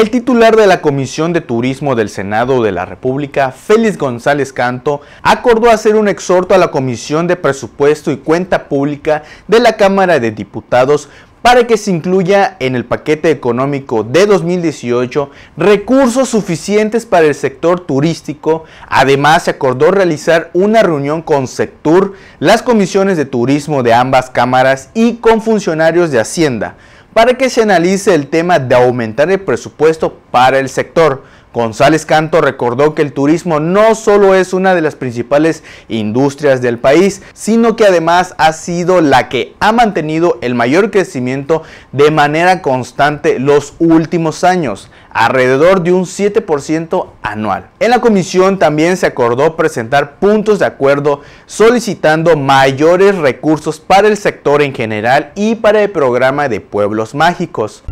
El titular de la Comisión de Turismo del Senado de la República, Félix González Canto, acordó hacer un exhorto a la Comisión de Presupuesto y Cuenta Pública de la Cámara de Diputados para que se incluya en el paquete económico de 2018 recursos suficientes para el sector turístico. Además, se acordó realizar una reunión con Sectur, las comisiones de turismo de ambas cámaras y con funcionarios de Hacienda para que se analice el tema de aumentar el presupuesto para el sector González Canto recordó que el turismo no solo es una de las principales industrias del país, sino que además ha sido la que ha mantenido el mayor crecimiento de manera constante los últimos años, alrededor de un 7% anual. En la comisión también se acordó presentar puntos de acuerdo solicitando mayores recursos para el sector en general y para el programa de pueblos mágicos.